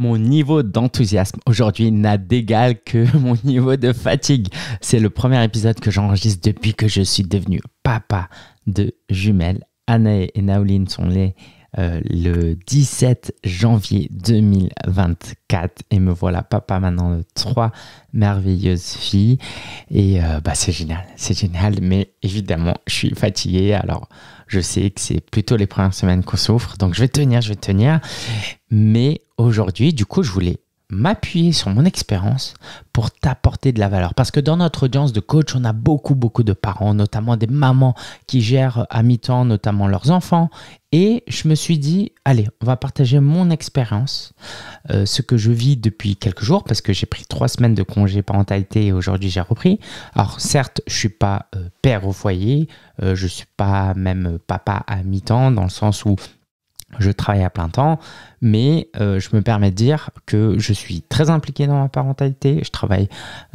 Mon niveau d'enthousiasme aujourd'hui n'a d'égal que mon niveau de fatigue. C'est le premier épisode que j'enregistre depuis que je suis devenu papa de jumelles. Anna et Naoline sont les euh, le 17 janvier 2024 et me voilà papa maintenant de trois merveilleuses filles et euh, bah, c'est génial, c'est génial mais évidemment je suis fatigué alors je sais que c'est plutôt les premières semaines qu'on souffre, donc je vais tenir, je vais tenir. Mais aujourd'hui, du coup, je voulais m'appuyer sur mon expérience pour t'apporter de la valeur. Parce que dans notre audience de coach, on a beaucoup, beaucoup de parents, notamment des mamans qui gèrent à mi-temps notamment leurs enfants. Et je me suis dit, allez, on va partager mon expérience, euh, ce que je vis depuis quelques jours, parce que j'ai pris trois semaines de congé parentalité et aujourd'hui j'ai repris. Alors certes, je ne suis pas euh, père au foyer, euh, je ne suis pas même papa à mi-temps, dans le sens où je travaille à plein temps, mais euh, je me permets de dire que je suis très impliqué dans ma parentalité. Je travaille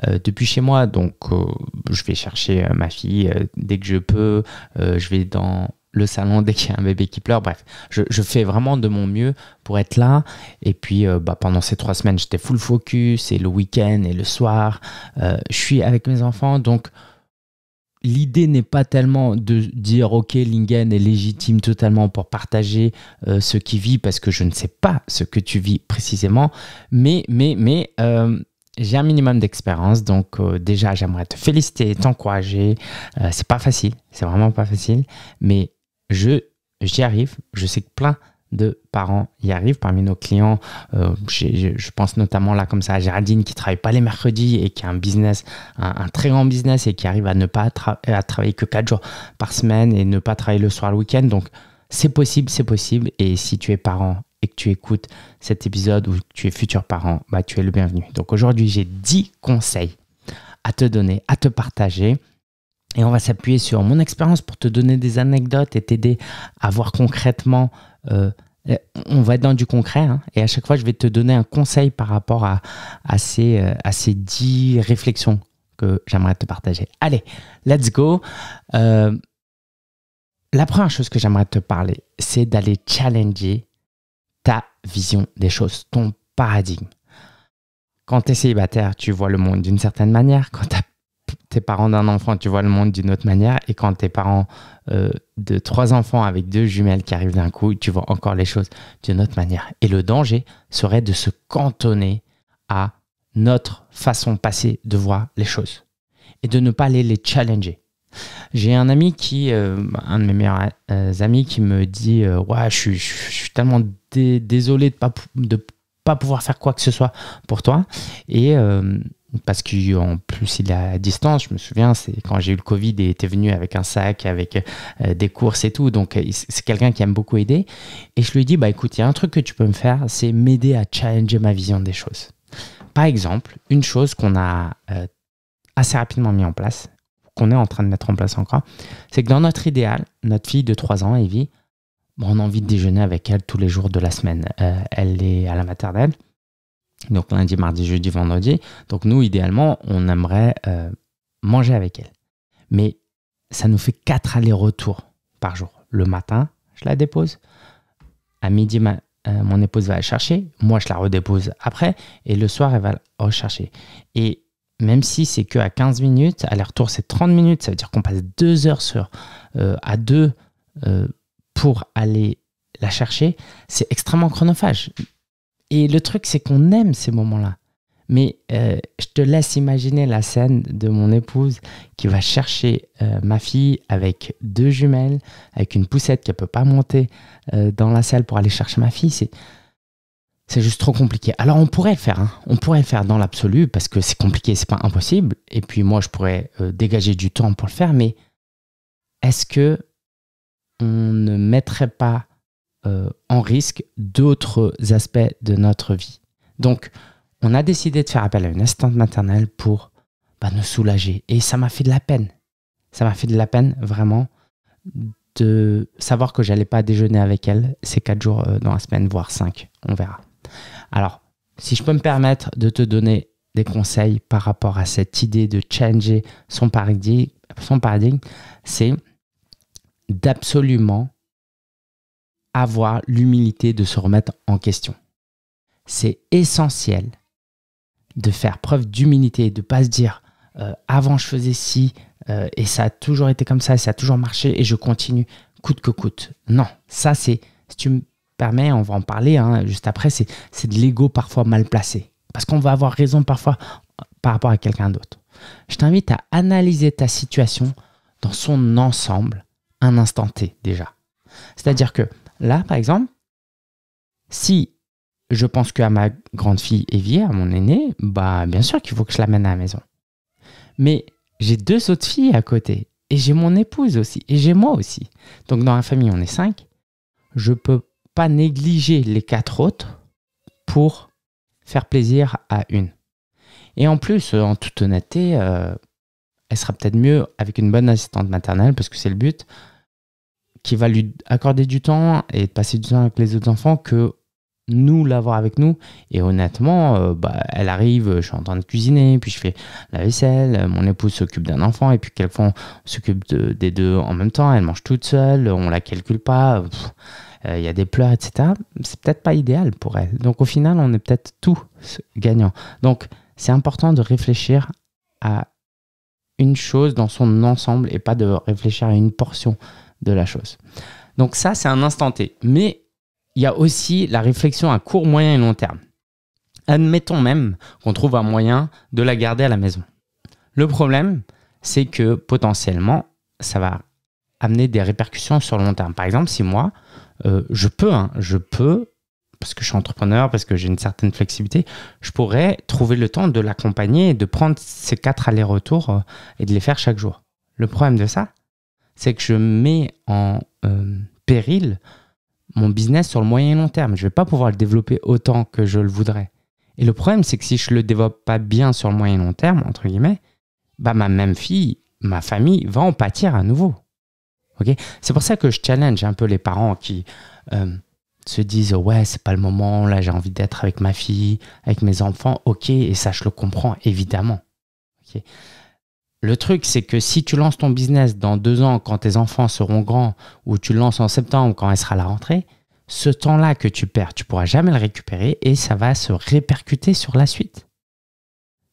euh, depuis chez moi, donc euh, je vais chercher ma fille dès que je peux. je vais dans le salon dès qu'il y a un bébé qui pleure. Bref, je, fais vraiment de mon mieux pour être là. Et puis, bah, pendant ces trois semaines, j'étais full focus et le week-end et le soir, je suis avec mes enfants. Donc, l'idée n'est pas tellement de dire ok Lingen est légitime totalement pour partager euh, ce qui vit parce que je ne sais pas ce que tu vis précisément mais mais mais euh, j'ai un minimum d'expérience, donc euh, déjà j'aimerais te féliciter, t'encourager. c'est pas facile, c'est vraiment pas facile, mais je j'y arrive. Je sais que plein de parents y arrivent. Parmi nos clients, euh, je pense notamment là comme ça à Géraldine qui travaille pas les mercredis et qui a un business, un, très grand business et qui arrive à ne pas à travailler que 4 jours par semaine et ne pas travailler le soir le week-end. Donc c'est possible, c'est possible. Et si tu es parent et que tu écoutes cet épisode ou que tu es futur parent, bah, tu es le bienvenu. Donc aujourd'hui, j'ai 10 conseils à te donner, à te partager. Et on va s'appuyer sur mon expérience pour te donner des anecdotes et t'aider à voir concrètement euh, euh, on va être dans du concret hein. et à chaque fois je vais te donner un conseil par rapport à, euh, ces, dix réflexions que j'aimerais te partager. Allez, let's go. Euh, la première chose que j'aimerais te parler, c'est d'aller challenger ta vision des choses, ton paradigme. Quand tu es célibataire, tu vois le monde d'une certaine manière. Quand tu as t'es parents d'un enfant, tu vois le monde d'une autre manière. Et quand t'es parents euh, de trois enfants avec deux jumelles qui arrivent d'un coup, tu vois encore les choses d'une autre manière. Et le danger serait de se cantonner à notre façon passée de voir les choses et de ne pas aller les challenger. J'ai un ami qui, euh, un de mes meilleurs euh, amis, qui me dit Ouais, je, suis tellement désolé de ne pas, de pas pouvoir faire quoi que ce soit pour toi. Et parce qu'en plus il est à distance, je me souviens, c'est quand j'ai eu le Covid, il était venu avec un sac, avec euh, des courses et tout, donc euh, c'est quelqu'un qui aime beaucoup aider, et je lui dis, bah écoute, il y a un truc que tu peux me faire, c'est m'aider à challenger ma vision des choses. Par exemple, une chose qu'on a euh, assez rapidement mis en place, qu'on est en train de mettre en place encore, c'est que dans notre idéal, notre fille de 3 ans, Evie, on a envie de déjeuner avec elle tous les jours de la semaine. elle est à la maternelle, donc lundi, mardi, jeudi, vendredi. Donc nous, idéalement, on aimerait euh, manger avec elle. Mais ça nous fait quatre allers-retours par jour. Le matin, je la dépose. À midi, euh, mon épouse va la chercher. Moi, je la redépose après. Et le soir, elle va la rechercher. Et même si c'est que à 15 minutes, aller-retour, c'est 30 minutes. Ça veut dire qu'on passe deux heures sur, euh, à deux pour aller la chercher. C'est extrêmement chronophage. Et le truc, c'est qu'on aime ces moments-là. Mais euh, je te laisse imaginer la scène de mon épouse qui va chercher euh, ma fille avec deux jumelles, avec une poussette qui ne peut pas monter euh, dans la salle pour aller chercher ma fille. C'est, c'est juste trop compliqué. Alors on pourrait le faire, hein. on pourrait le faire dans l'absolu parce que c'est compliqué, c'est pas impossible. Et puis moi, je pourrais dégager du temps pour le faire, mais est-ce que on ne mettrait pas euh, en risque d'autres aspects de notre vie. Donc, on a décidé de faire appel à une assistante maternelle pour bah, nous soulager. Et ça m'a fait de la peine. Ça m'a fait de la peine vraiment de savoir que j'allais pas déjeuner avec elle ces quatre jours euh, dans la semaine, voire cinq. On verra. Alors, si je peux me permettre de te donner des conseils par rapport à cette idée de changer son son paradigme c'est d'absolument avoir l'humilité de se remettre en question. C'est essentiel de faire preuve d'humilité, de ne pas se dire euh, avant je faisais ci euh, et ça a toujours été comme ça, ça a toujours marché et je continue coûte que coûte. Non, ça c'est, si tu me permets, on va en parler hein, juste après, c'est de l'ego parfois mal placé. Parce qu'on va avoir raison parfois euh, par rapport à quelqu'un d'autre. Je t'invite à analyser ta situation dans son ensemble, un instant T déjà. C'est-à-dire que là, par exemple, si je pense qu'à ma grande fille Evie, à mon aînée, bah bien sûr qu'il faut que je l'amène à la maison. Mais j'ai deux autres filles à côté et j'ai mon épouse aussi et j'ai moi aussi. Donc dans la famille, on est cinq. Je peux pas négliger les quatre autres pour faire plaisir à une. Et en plus, euh, en toute honnêteté, euh, elle sera peut-être mieux avec une bonne assistante maternelle parce que c'est le but qui va lui accorder du temps et passer du temps avec les autres enfants que nous l'avoir avec nous. Et honnêtement, euh, bah, elle arrive, je suis en train de cuisiner, puis je fais la vaisselle, euh, mon épouse s'occupe d'un enfant, et puis quelquefois on s'occupe des deux en même temps, elle mange toute seule, on la calcule pas, euh, il y a des pleurs, etc. C'est peut-être pas idéal pour elle. Donc au final, on est peut-être tous gagnants. Donc c'est important de réfléchir à une chose dans son ensemble et pas de réfléchir à une portion de la chose. Donc ça, c'est un instant T. Mais il y a aussi la réflexion à court, moyen et long terme. Admettons même qu'on trouve un moyen de la garder à la maison. Le problème, c'est que potentiellement, ça va amener des répercussions sur le long terme. Par exemple, si moi, euh, je peux, hein, je peux, parce que je suis entrepreneur, parce que j'ai une certaine flexibilité, je pourrais trouver le temps de l'accompagner et de prendre ces quatre allers-retours euh, et de les faire chaque jour. Le problème de ça, c'est que je mets en euh, péril mon business sur le moyen et long terme. Je ne vais pas pouvoir le développer autant que je le voudrais. Et le problème, c'est que si je ne le développe pas bien sur le moyen et long terme, entre guillemets, bah, ma même fille, ma famille va en pâtir à nouveau. Ok c'est pour ça que je challenge un peu les parents qui euh, se disent Ouais, c'est pas le moment, là j'ai envie d'être avec ma fille, avec mes enfants. Ok, et ça, je le comprends évidemment. Ok. Le truc, c'est que si tu lances ton business dans deux ans quand tes enfants seront grands ou tu lances en septembre quand elle sera à la rentrée, ce temps-là que tu perds, tu pourras jamais le récupérer et ça va se répercuter sur la suite.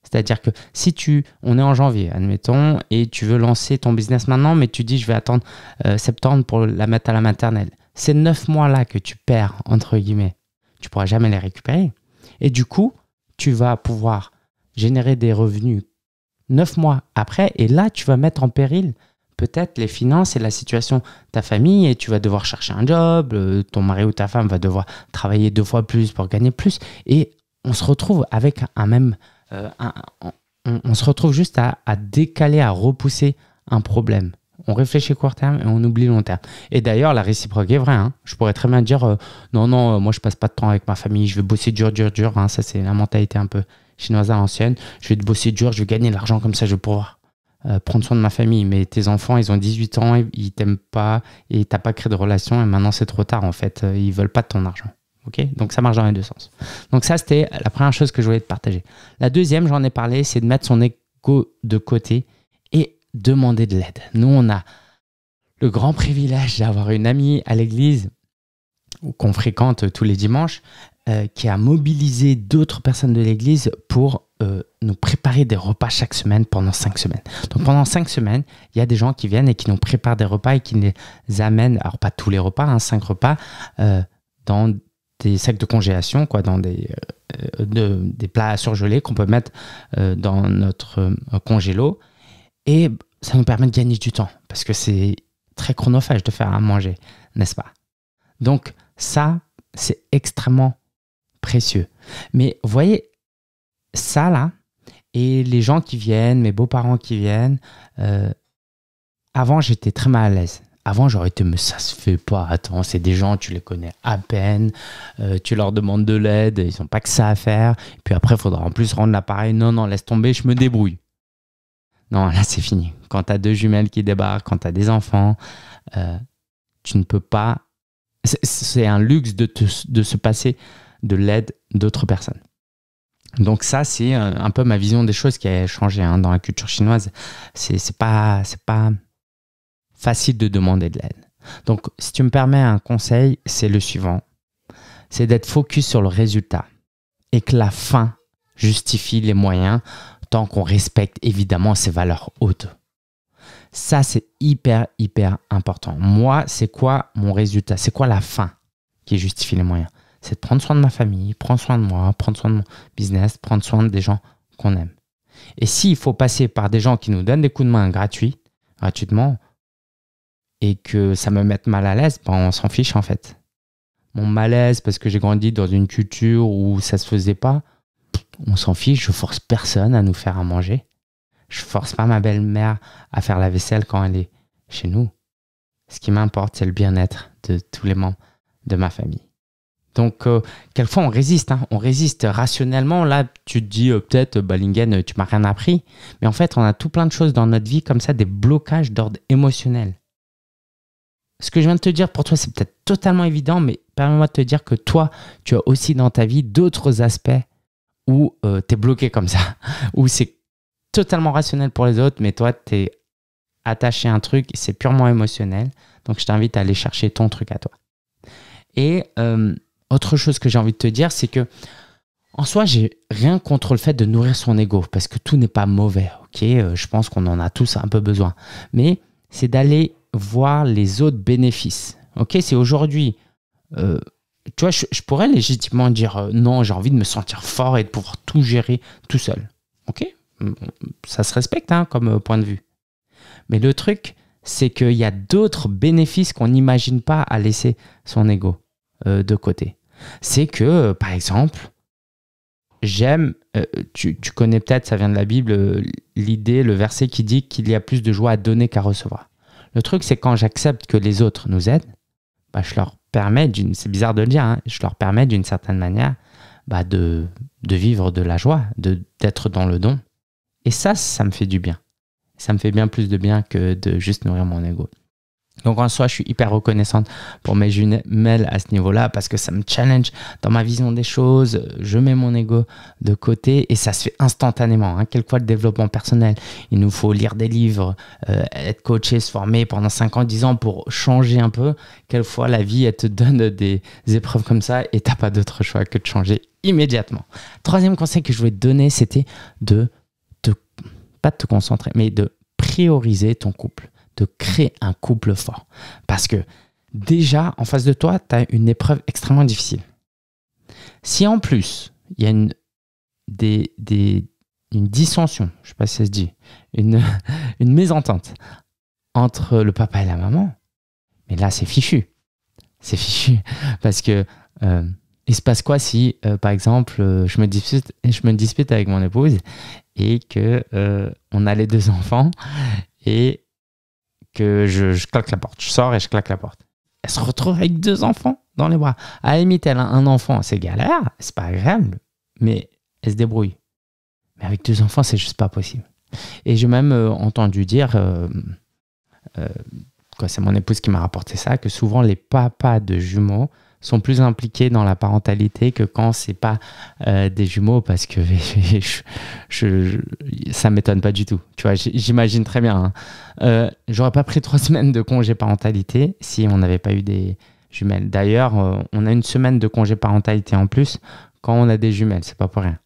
C'est-à-dire que si tu, on est en janvier, admettons, et tu veux lancer ton business maintenant, mais tu dis je vais attendre euh, septembre pour la mettre à la maternelle. Ces neuf mois-là que tu perds, entre guillemets, tu pourras jamais les récupérer. Et du coup, tu vas pouvoir générer des revenus neuf mois après, et là, tu vas mettre en péril peut-être les finances et la situation de ta famille, et tu vas devoir chercher un job, euh, ton mari ou ta femme va devoir travailler deux fois plus pour gagner plus, et on se retrouve avec un même... Euh, on, se retrouve juste à, décaler, à repousser un problème. On réfléchit court terme et on oublie long terme. Et d'ailleurs, la réciproque est vraie. Hein. Je pourrais très bien dire euh, non, non, moi je passe pas de temps avec ma famille, je vais bosser dur, dur, dur. Hein. Ça, c'est la mentalité un peu chinoise à l'ancienne. Je vais te bosser dur, je vais gagner de l'argent, comme ça je vais pouvoir euh, prendre soin de ma famille. Mais tes enfants, ils ont 18 ans, ils, ils t'aiment pas et t'as pas créé de relation et maintenant c'est trop tard en fait. Euh, ils veulent pas de ton argent. Ok. Donc ça marche dans les deux sens. Donc ça, c'était la première chose que je voulais te partager. La deuxième, j'en ai parlé, c'est de mettre son égo de côté et demander de l'aide. Nous, on a le grand privilège d'avoir une amie à l'église qu'on fréquente tous les dimanches, euh, qui a mobilisé d'autres personnes de l'Église pour euh, nous préparer des repas chaque semaine pendant cinq semaines. Donc pendant cinq semaines, il y a des gens qui viennent et qui nous préparent des repas et qui les amènent, alors pas tous les repas, hein, cinq repas, euh, dans des sacs de congélation, quoi, dans des, plats des plats surgelés qu'on peut mettre dans notre congélo. Et ça nous permet de gagner du temps, parce que c'est très chronophage de faire à manger, n'est-ce pas Donc ça, c'est extrêmement précieux. Mais voyez, ça là, et les gens qui viennent, mes beaux-parents qui viennent, euh, avant j'étais très mal à l'aise. Avant j'aurais été, mais ça se fait pas, attends, c'est des gens, tu les connais à peine, euh, tu leur demandes de l'aide, ils n'ont pas que ça à faire, et puis après il faudra en plus rendre l'appareil, non, non, laisse tomber, je me débrouille. Non, là c'est fini. Quand tu as deux jumelles qui débarquent, quand tu as des enfants, euh, tu ne peux pas... C'est un luxe de, de se passer de l'aide d'autres personnes. Donc ça, c'est euh, un peu ma vision des choses qui a changé hein, dans la culture chinoise. C'est pas, pas facile de demander de l'aide. Donc si tu me permets un conseil, c'est le suivant. C'est d'être focus sur le résultat et que la fin justifie les moyens tant qu'on respecte évidemment ses valeurs hautes. Ça, c'est hyper, hyper important. Moi, c'est quoi mon résultat C'est quoi la fin qui justifie les moyens c'est de prendre soin de ma famille, prendre soin de moi, prendre soin de mon business, prendre soin des gens qu'on aime. Et s'il faut passer par des gens qui nous donnent des coups de main gratuits, gratuitement, et que ça me mette mal à l'aise, ben on s'en fiche en fait. Mon malaise parce que j'ai grandi dans une culture où ça se faisait pas, on s'en fiche, je force personne à nous faire à manger. Je force pas ma belle-mère à faire la vaisselle quand elle est chez nous. Ce qui m'importe, c'est le bien-être de tous les membres de ma famille. Donc, euh, quelquefois, on résiste. Hein. On résiste rationnellement. Là, tu te dis euh, peut-être, euh, Ballingen, tu m'as rien appris. Mais en fait, on a tout plein de choses dans notre vie comme ça, des blocages d'ordre émotionnel. Ce que je viens de te dire pour toi, c'est peut-être totalement évident, mais permets-moi de te dire que toi, tu as aussi dans ta vie d'autres aspects où tu es bloqué comme ça, où c'est totalement rationnel pour les autres, mais toi, tu es attaché à un truc, c'est purement émotionnel. Donc, je t'invite à aller chercher ton truc à toi. Et autre chose que j'ai envie de te dire, c'est que en soi, j'ai rien contre le fait de nourrir son ego, parce que tout n'est pas mauvais, ok euh, Je pense qu'on en a tous un peu besoin. Mais c'est d'aller voir les autres bénéfices, ok C'est aujourd'hui, euh, tu vois, je, pourrais légitimement dire euh, non, j'ai envie de me sentir fort et de pouvoir tout gérer tout seul, ok hum, Ça se respecte hein, comme point de vue. Mais le truc, c'est qu'il y a d'autres bénéfices qu'on n'imagine pas à laisser son ego de côté c'est que, euh, par exemple, j'aime, euh, tu, connais peut-être, ça vient de la Bible, euh, l'idée, le verset qui dit qu'il y a plus de joie à donner qu'à recevoir. Le truc, c'est quand j'accepte que les autres nous aident, bah, je leur permets, c'est bizarre de le dire, hein, je leur permets d'une certaine manière bah, de, de vivre de la joie, d'être dans le don. Et ça, ça me fait du bien. Ça me fait bien plus de bien que de juste nourrir mon ego. Donc en soi, je suis hyper reconnaissante pour mes jumelles à ce niveau-là parce que ça me challenge dans ma vision des choses. Je mets mon ego de côté et ça se fait instantanément. Hein. Quel le développement personnel, il nous faut lire des livres, euh, être coaché, se former pendant 5 ans, 10 ans pour changer un peu. Quelle fois la vie, elle te donne des épreuves comme ça et tu t'as pas d'autre choix que de changer immédiatement. Troisième conseil que je voulais te donner, c'était de te, pas de te concentrer, mais de prioriser ton couple de créer un couple fort. Parce que déjà, en face de toi, tu as une épreuve extrêmement difficile. Si en plus, il y a une, des, des, une dissension, je ne sais pas si ça se dit, une, une mésentente entre le papa et la maman, mais là, c'est fichu. C'est fichu. Parce que euh, il se passe quoi si, euh, par exemple, euh, je, me dispute, je me dispute avec mon épouse et que on a les deux enfants et que je, claque la porte. Je sors et je claque la porte. Elle se retrouve avec deux enfants dans les bras. À la limite, elle a un enfant, c'est galère, c'est pas agréable, mais elle se débrouille. Mais avec deux enfants, c'est juste pas possible. Et j'ai même euh, entendu dire, euh, euh c'est mon épouse qui m'a rapporté ça, que souvent les papas de jumeaux sont plus impliqués dans la parentalité que quand c'est pas euh, des jumeaux parce que je, ça m'étonne pas du tout. Tu vois, j'imagine très bien. Hein. Euh, j'aurais pas pris trois semaines de congé parentalité si on n'avait pas eu des jumelles. D'ailleurs, euh, on a une semaine de congé parentalité en plus quand on a des jumelles. C'est pas pour rien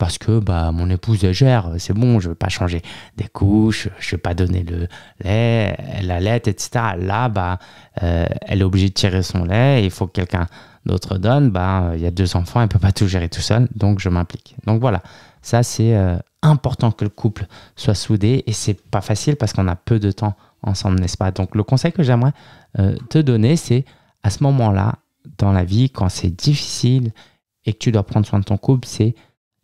parce que bah, mon épouse gère, c'est bon, je ne veux pas changer des couches, je ne vais pas donner le lait, la lait, etc. Là, bah, euh, elle est obligée de tirer son lait, il faut que quelqu'un d'autre donne, bah, il y a deux enfants, elle ne peut pas tout gérer tout seul, donc je m'implique. Donc voilà, ça c'est euh, important que le couple soit soudé et c'est pas facile parce qu'on a peu de temps ensemble, n'est-ce pas Donc le conseil que j'aimerais euh, te donner, c'est à ce moment-là, dans la vie, quand c'est difficile et que tu dois prendre soin de ton couple, c'est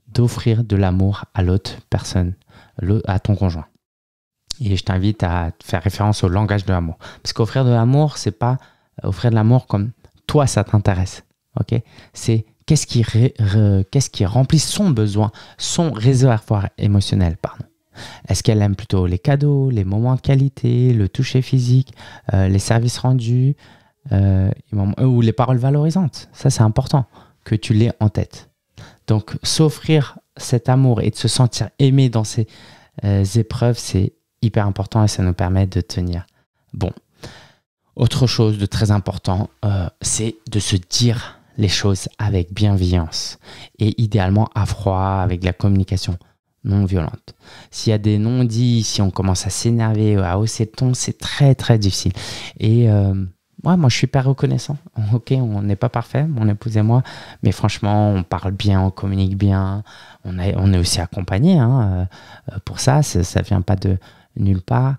d'offrir de l'amour à l'autre personne, à ton conjoint. Et je t'invite à faire référence au langage de l'amour. Parce qu'offrir de l'amour, c'est pas euh, offrir de l'amour comme toi, ça t'intéresse. ok c'est qu'est-ce qui, remplit son besoin, son réservoir émotionnel, pardon. Est-ce qu'elle aime plutôt les cadeaux, les moments de qualité, le toucher physique, euh, les services rendus euh, ou les paroles valorisantes Ça, c'est important que tu l'aies en tête. Donc, s'offrir cet amour et de se sentir aimé dans ces euh, épreuves, c'est hyper important et ça nous permet de tenir bon. Autre chose de très important, euh, c'est de se dire les choses avec bienveillance et idéalement à froid, avec la communication non violente. S'il y a des non-dits, si on commence à s'énerver, à hausser le ton, c'est très très difficile. Et euh, moi je suis pas reconnaissant. Ok, on n'est pas parfait, mon épouse et moi, mais franchement, on parle bien, on communique bien, on, on est aussi accompagné hein, euh, euh, pour ça, ça vient pas de nulle part.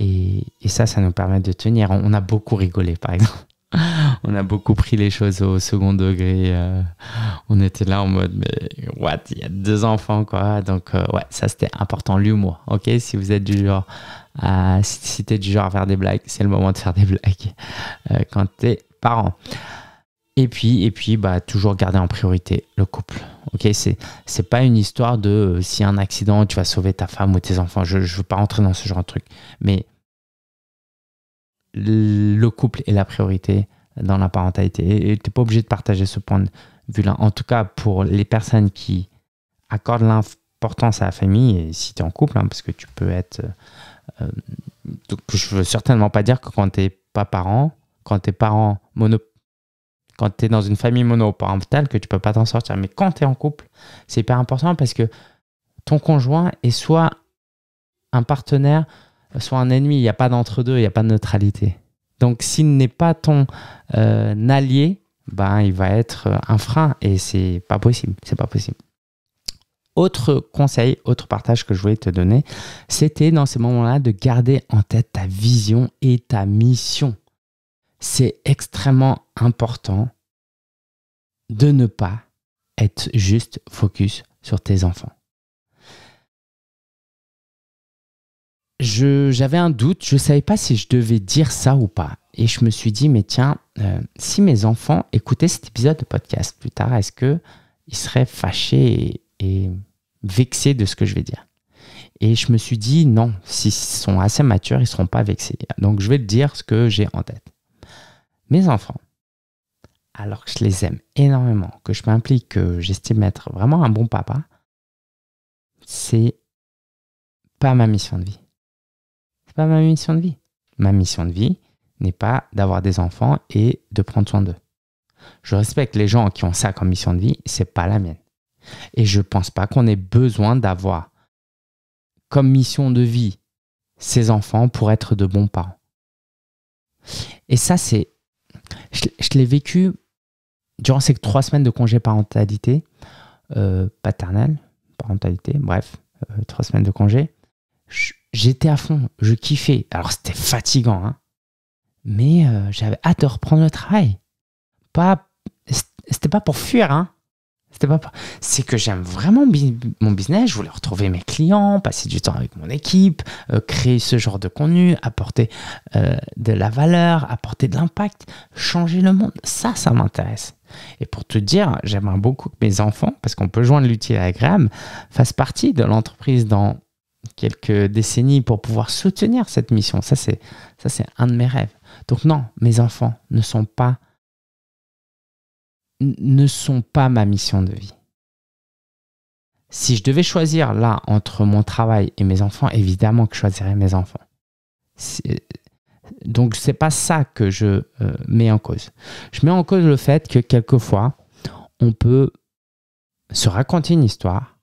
Et, et, ça, ça nous permet de tenir. On, a beaucoup rigolé, par exemple. On a beaucoup pris les choses au second degré. Euh, on était là en mode, mais what, il y a deux enfants, quoi. Donc, ouais, ça c'était important, l'humour. Ok, si vous êtes du genre ah si t'es du genre à faire des blagues, c'est le moment de faire des blagues quand euh, quand t'es parent. Et puis, et puis bah, toujours garder en priorité le couple. Ok, c'est c'est pas une histoire de euh, si un accident, tu vas sauver ta femme ou tes enfants. Je ne veux pas rentrer dans ce genre de truc. Mais le couple est la priorité dans la parentalité. Et tu pas obligé de partager ce point de vue-là. En tout cas, pour les personnes qui accordent l'importance à la famille, et si tu es en couple, hein, parce que tu peux être euh, euh, donc je veux certainement pas dire que quand tu pas parent, quand tu es parent mono, quand tu dans une famille monoparentale, que tu peux pas t'en sortir. Mais quand tu es en couple, c'est hyper important parce que ton conjoint est soit un partenaire, soit un ennemi. Il n'y a pas d'entre-deux, il n'y a pas de neutralité. Donc s'il n'est pas ton euh, allié, ben, il va être un frein et c'est pas possible. C'est pas possible. Autre conseil, autre partage que je voulais te donner, c'était dans ces moments-là de garder en tête ta vision et ta mission. C'est extrêmement important de ne pas être juste focus sur tes enfants. J'avais un doute, je ne savais pas si je devais dire ça ou pas. Et je me suis dit, mais tiens, euh, si mes enfants écoutaient cet épisode de podcast plus tard, est-ce qu'ils seraient fâchés et vexé de ce que je vais dire. Et je me suis dit, non, s'ils sont assez matures, ils seront pas vexés. Donc je vais te dire ce que j'ai en tête. Mes enfants, alors que je les aime énormément, que je m'implique, que j'estime être vraiment un bon papa, c'est pas ma mission de vie. C'est pas ma mission de vie. Ma mission de vie n'est pas d'avoir des enfants et de prendre soin d'eux. Je respecte les gens qui ont ça comme mission de vie, c'est pas la mienne. Et je ne pense pas qu'on ait besoin d'avoir comme mission de vie ses enfants pour être de bons parents. Et ça, c'est. Je, l'ai vécu durant ces trois semaines de congé parentalité, euh, paternelle, parentalité, bref, euh, trois semaines de congé, j'étais à fond, je kiffais. Alors c'était fatigant, hein, mais euh, j'avais hâte de reprendre le travail. Pas, c'était pas pour fuir, hein, c'est que j'aime vraiment mon business. Je voulais retrouver mes clients, passer du temps avec mon équipe, euh, créer ce genre de contenu, apporter euh, de la valeur, apporter de l'impact, changer le monde. Ça, ça m'intéresse. Et pour te dire, j'aimerais beaucoup que mes enfants, parce qu'on peut joindre l'utile à l'agréable, fassent partie de l'entreprise dans quelques décennies pour pouvoir soutenir cette mission. Ça, c'est ça, c'est un de mes rêves. Donc non, mes enfants ne sont pas ne sont pas ma mission de vie. Si je devais choisir là entre mon travail et mes enfants, évidemment que je choisirais mes enfants. Donc c'est pas ça que je euh, mets en cause. Je mets en cause le fait que quelquefois on peut se raconter une histoire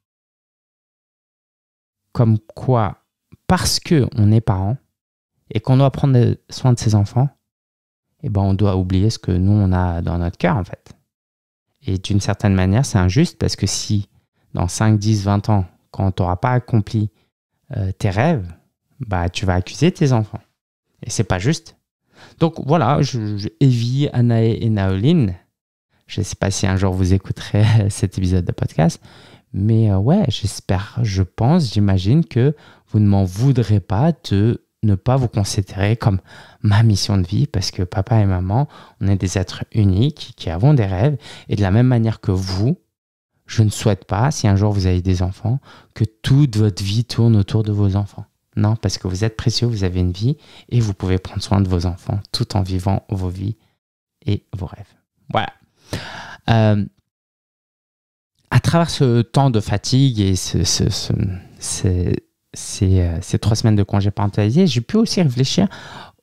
comme quoi parce que on est parent et qu'on doit prendre soin de ses enfants, eh ben on doit oublier ce que nous on a dans notre cœur en fait. Et d'une certaine manière, c'est injuste parce que si dans 5, 10, 20 ans, quand tu n'auras pas accompli euh, tes rêves, bah, tu vas accuser tes enfants. Et c'est pas juste. Donc voilà, je, je Evie, Anae et Naoline. Je ne sais pas si un jour vous écouterez cet épisode de podcast, mais euh, ouais, j'espère, je pense, j'imagine que vous ne m'en voudrez pas de ne pas vous considérer comme ma mission de vie parce que papa et maman, on est des êtres uniques qui avons des rêves et de la même manière que vous, je ne souhaite pas, si un jour vous avez des enfants, que toute votre vie tourne autour de vos enfants. Non, parce que vous êtes précieux, vous avez une vie et vous pouvez prendre soin de vos enfants tout en vivant vos vies et vos rêves. Voilà. Euh, à travers ce temps de fatigue et euh, ces, trois semaines de congé parentalisé, j'ai pu aussi réfléchir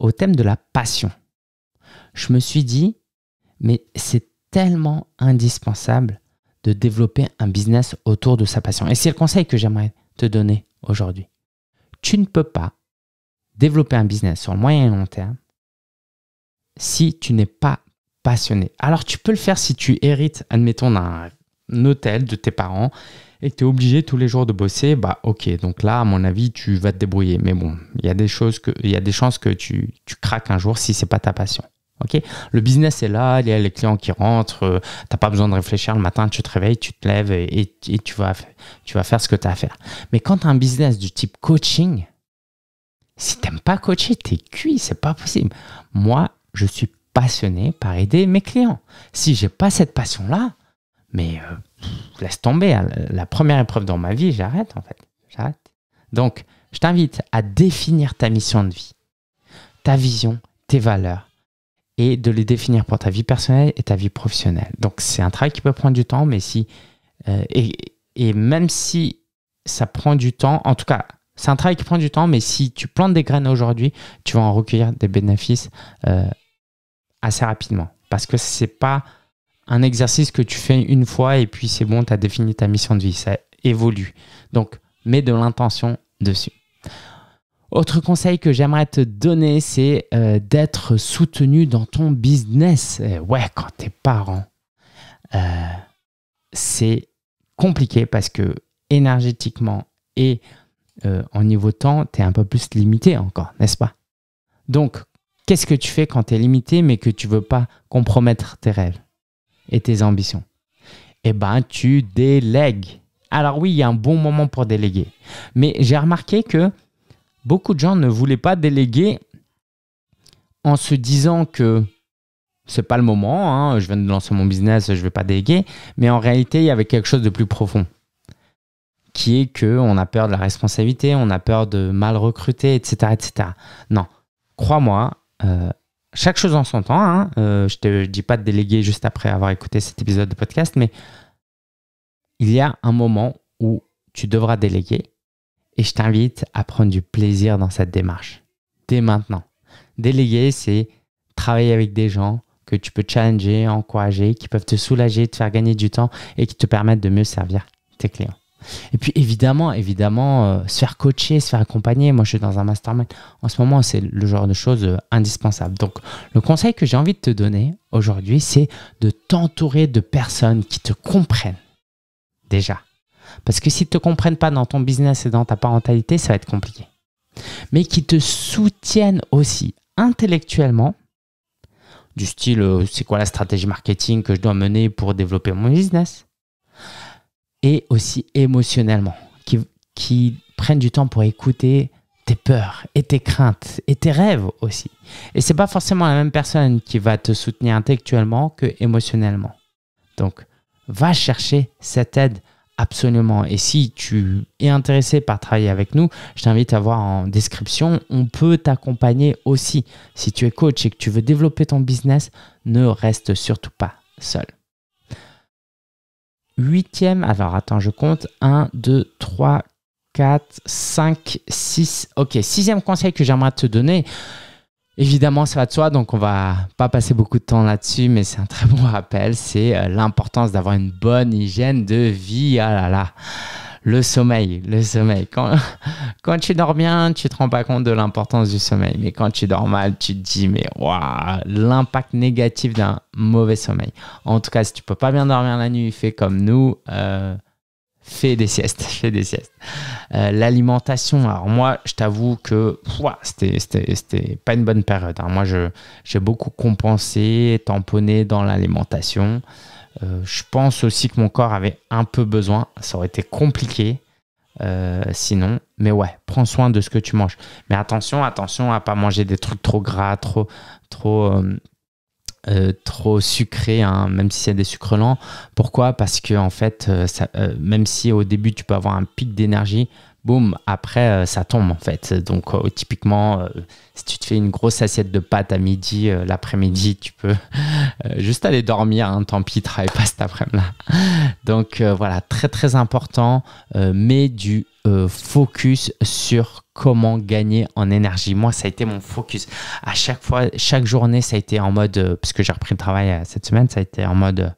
au thème de la passion. Je me suis dit, mais c'est tellement indispensable de développer un business autour de sa passion. Et c'est le conseil que j'aimerais te donner aujourd'hui. Tu ne peux pas développer un business sur le moyen et long terme si tu n'es pas passionné. Alors tu peux le faire si tu hérites, admettons, d'un hôtel de tes parents et que tu es obligé tous les jours de bosser, bah ok, donc là, à mon avis, tu vas te débrouiller. Mais bon, il y a des choses que, il y a des chances que tu, craques un jour si c'est pas ta passion. Ok. Le business est là, il y a les clients qui rentrent, tu euh, t'as pas besoin de réfléchir le matin, tu te réveilles, tu te lèves et, tu, vas, tu vas faire ce que tu as à faire. Mais quand tu as un business du type coaching, si n'aimes pas coacher, t'es cuit, c'est pas possible. Moi, je suis passionné par aider mes clients. Si j'ai pas cette passion-là, mais euh, laisse tomber. Hein. La première épreuve dans ma vie, j'arrête en fait. J'arrête. Donc, je t'invite à définir ta mission de vie, ta vision, tes valeurs et de les définir pour ta vie personnelle et ta vie professionnelle. Donc, c'est un travail qui peut prendre du temps, mais si. Euh, et, même si ça prend du temps, en tout cas, c'est un travail qui prend du temps, mais si tu plantes des graines aujourd'hui, tu vas en recueillir des bénéfices euh, assez rapidement. Parce que c'est pas un exercice que tu fais une fois et puis c'est bon, tu as défini ta mission de vie, ça évolue. Donc, mets de l'intention dessus. Autre conseil que j'aimerais te donner, c'est euh, d'être soutenu dans ton business. ouais, quand t'es parent, euh, c'est compliqué parce que énergétiquement et euh, en niveau temps, tu es un peu plus limité encore, n'est-ce pas Donc, qu'est-ce que tu fais quand tu es limité mais que tu veux pas compromettre tes rêves et tes ambitions, eh ben, tu délègues. Alors oui, il y a un bon moment pour déléguer. Mais j'ai remarqué que beaucoup de gens ne voulaient pas déléguer en se disant que c'est pas le moment, hein, je viens de lancer mon business, je vais pas déléguer. Mais en réalité, il y avait quelque chose de plus profond qui est que on a peur de la responsabilité, on a peur de mal recruter, etc., etc. Non, crois-moi, euh, chaque chose en son temps. Hein. Euh, je ne te dis pas de déléguer juste après avoir écouté cet épisode de podcast, mais il y a un moment où tu devras déléguer et je t'invite à prendre du plaisir dans cette démarche. Dès maintenant. Déléguer, c'est travailler avec des gens que tu peux challenger, encourager, qui peuvent te soulager, te faire gagner du temps et qui te permettent de mieux servir tes clients. Et puis évidemment, évidemment, euh, se faire coacher, se faire accompagner. Moi, je suis dans un mastermind. En ce moment, c'est le genre de choses euh, indispensable. Donc, le conseil que j'ai envie de te donner aujourd'hui, c'est de t'entourer de personnes qui te comprennent déjà. Parce que s'ils ne te comprennent pas dans ton business et dans ta parentalité, ça va être compliqué. Mais qui te soutiennent aussi intellectuellement, du style, euh, c'est quoi la stratégie marketing que je dois mener pour développer mon business et aussi émotionnellement, qui, qui prennent du temps pour écouter tes peurs et tes craintes et tes rêves aussi. Et c'est pas forcément la même personne qui va te soutenir intellectuellement que émotionnellement. Donc, va chercher cette aide absolument. Et si tu es intéressé par travailler avec nous, je t'invite à voir en description, on peut t'accompagner aussi. Si tu es coach et que tu veux développer ton business, ne reste surtout pas seul huitième. Alors attends, je compte. 1, 2, 3, 4, 5, 6. Ok, sixième conseil que j'aimerais te donner. Évidemment, ça va de soi, donc on va pas passer beaucoup de temps là-dessus, mais c'est un très bon rappel. C'est euh, l'importance d'avoir une bonne hygiène de vie. Ah là là le sommeil, le sommeil. Quand, quand tu dors bien, tu te rends pas compte de l'importance du sommeil. Mais quand tu dors mal, tu te dis, mais waouh, l'impact négatif d'un mauvais sommeil. En tout cas, si tu peux pas bien dormir la nuit, fais comme nous. Euh, fais des siestes, fais des siestes. Euh, l'alimentation, alors moi, je t'avoue que c'était pas une bonne période. Hein. Moi, j'ai beaucoup compensé, tamponné dans l'alimentation. Euh, je pense aussi que mon corps avait un peu besoin. Ça aurait été compliqué. Euh, sinon, mais ouais, prends soin de ce que tu manges. Mais attention, attention à pas manger des trucs trop gras, trop, trop, euh, trop sucrés, hein, même si c'est des sucres lents. Pourquoi Parce que en fait, même si au début tu peux avoir un pic d'énergie, boum, après, euh, ça tombe en fait. Donc, euh, typiquement, euh, si tu te fais une grosse assiette de pâtes à midi, l'après-midi, tu peux juste aller dormir, hein, tant pis, travaille pas cet après midi Donc, voilà, très très important, mais du focus sur comment gagner en énergie. Moi, ça a été mon focus. À chaque fois, chaque journée, ça a été en mode, puisque j'ai repris le travail cette semaine, ça a été en mode,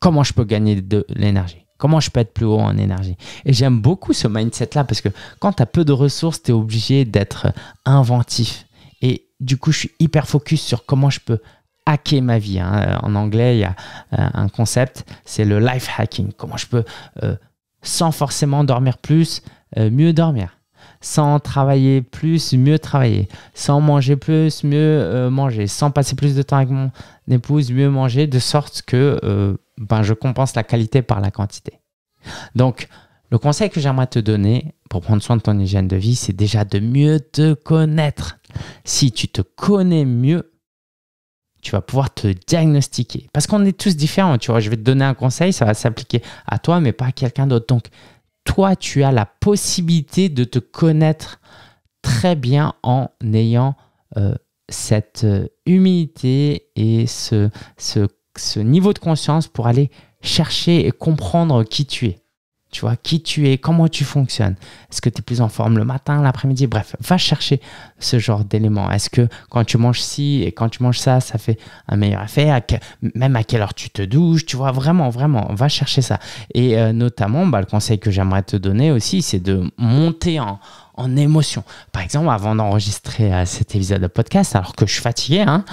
comment je peux gagner de l'énergie Comment je peux être plus haut en énergie Et j'aime beaucoup ce mindset-là parce que quand tu as peu de ressources, tu es obligé d'être euh, inventif. Et du coup, je suis hyper focus sur comment je peux hacker ma vie. Hein. Euh, en anglais, il y a euh, un concept, c'est le life hacking. Comment je peux, sans forcément dormir plus, mieux dormir sans travailler plus, mieux travailler, sans manger plus, mieux manger, sans passer plus de temps avec mon épouse, mieux manger, de sorte que ben, je compense la qualité par la quantité. Donc, le conseil que j'aimerais te donner pour prendre soin de ton hygiène de vie, c'est déjà de mieux te connaître. Si tu te connais mieux, tu vas pouvoir te diagnostiquer. Parce qu'on est tous différents, tu vois. Je vais te donner un conseil, ça va s'appliquer à toi, mais pas à quelqu'un d'autre. Donc, toi, tu as la possibilité de te connaître très bien en ayant euh, cette euh, humilité et ce, ce ce niveau de conscience pour aller chercher et comprendre qui tu es. Tu vois, qui tu es, comment tu fonctionnes. Est-ce que tu es plus en forme le matin, l'après-midi Bref, va chercher ce genre d'éléments. Est-ce que quand tu manges ci et quand tu manges ça, ça fait un meilleur effet Même à quelle heure tu te douches Tu vois, vraiment, vraiment, va chercher ça. Et euh, notamment, bah, le conseil que j'aimerais te donner aussi, c'est de monter en, émotion. Par exemple, avant d'enregistrer euh, cet épisode de podcast, alors que je suis fatigué hein,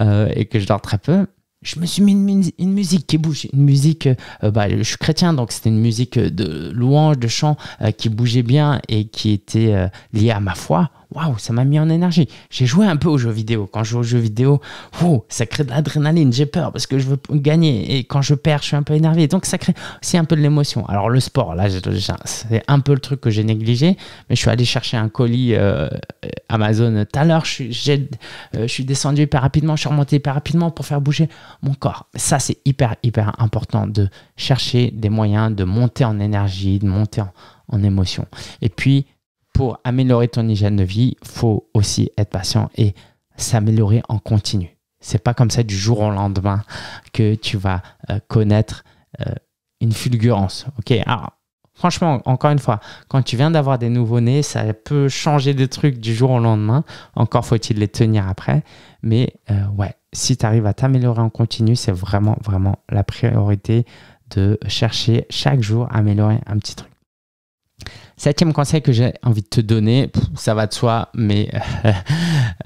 euh, et que je dors très peu, je me suis mis une, musique qui bouge, une musique, euh, bah, je suis chrétien, donc c'était une musique de louange, de chant euh, qui bougeait bien et qui était euh, liée à ma foi waouh, ça m'a mis en énergie. J'ai joué un peu aux jeux vidéo. Quand je joue aux jeux vidéo, ça crée de l'adrénaline, j'ai peur parce que je veux gagner. Et quand je perds, je suis un peu énervé. Donc ça crée aussi un peu de l'émotion. Alors le sport, là, c'est un peu le truc que j'ai négligé, mais je suis allé chercher un colis euh, Amazon tout à l'heure. Euh, je, suis descendu hyper rapidement, je suis remonté hyper rapidement pour faire bouger mon corps. Ça, c'est hyper, hyper important de chercher des moyens de monter en énergie, de monter en émotion. Et puis, pour améliorer ton hygiène de vie, faut aussi être patient et s'améliorer en continu. C'est pas comme ça du jour au lendemain que tu vas euh, connaître euh, une fulgurance. Ok, alors franchement, encore une fois, quand tu viens d'avoir des nouveaux nés ça peut changer des trucs du jour au lendemain. Encore faut-il les tenir après. Mais euh, ouais, si tu arrives à t'améliorer en continu, c'est vraiment, vraiment la priorité de chercher chaque jour à améliorer un petit truc. Septième conseil que j'ai envie de te donner, ça va de soi, mais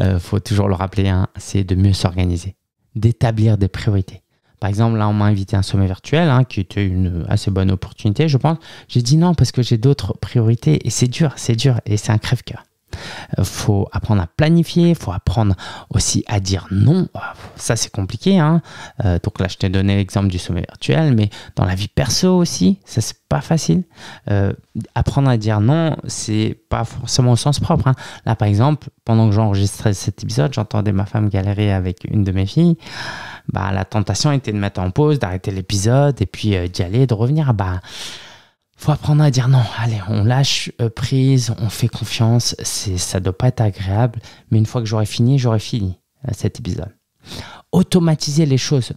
euh, faut toujours le rappeler, hein, c'est de mieux s'organiser, d'établir des priorités. Par exemple, là, on m'a invité à un sommet virtuel, hein, qui était une assez bonne opportunité, je pense. J'ai dit non parce que j'ai d'autres priorités et c'est dur, c'est dur et c'est un crève-cœur faut apprendre à planifier, faut apprendre aussi à dire non. Ah, ça, c'est compliqué. Hein. Euh, donc là, je t'ai donné l'exemple du sommet virtuel, mais dans la vie perso aussi, ça, c'est pas facile. Euh, apprendre à dire non, c'est pas forcément au sens propre. Hein. Là, par exemple, pendant que j'enregistrais cet épisode, j'entendais ma femme galérer avec une de mes filles. Bah, la tentation était de mettre en pause, d'arrêter l'épisode et puis euh, d'y aller, de revenir. Bah, faut apprendre à dire non. Allez, on lâche euh, prise, on fait confiance. C'est, ça doit pas être agréable, mais une fois que j'aurai fini, j'aurai fini euh, cet épisode. Automatiser les choses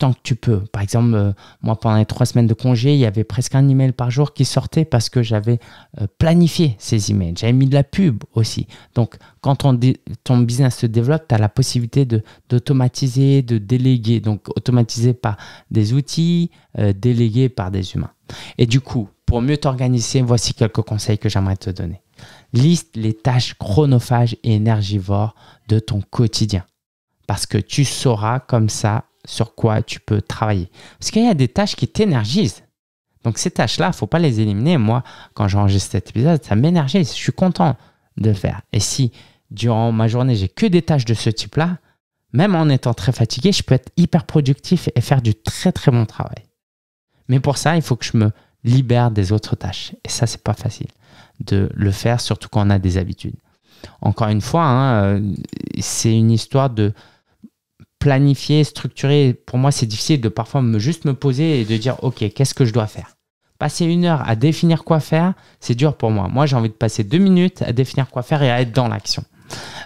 tant que tu peux. Par exemple, euh, moi, pendant les trois semaines de congé, il y avait presque un email par jour qui sortait parce que j'avais euh, planifié ces emails. J'avais mis de la pub aussi. Donc, quand ton, business se développe, tu as la possibilité d'automatiser, de, déléguer. Donc, automatiser par des outils, euh, déléguer par des humains. Et du coup, pour mieux t'organiser, voici quelques conseils que j'aimerais te donner. Liste les tâches chronophages et énergivores de ton quotidien. Parce que tu sauras comme ça sur quoi tu peux travailler. Parce qu'il y a des tâches qui t'énergisent. Donc ces tâches-là, il ne faut pas les éliminer. Moi, quand j'enregistre cet épisode, ça m'énergise. Je suis content de le faire. Et si durant ma journée, j'ai que des tâches de ce type-là, même en étant très fatigué, je peux être hyper productif et faire du très très bon travail. Mais pour ça, il faut que je me libère des autres tâches. Et ça, n'est pas facile de le faire, surtout quand on a des habitudes. Encore une fois, hein, euh, c'est une histoire de planifier, structurer. Pour moi, c'est difficile de parfois me, juste me poser et de dire, OK, qu'est-ce que je dois faire Passer une heure à définir quoi faire, c'est dur pour moi. Moi, j'ai envie de passer deux minutes à définir quoi faire et à être dans l'action.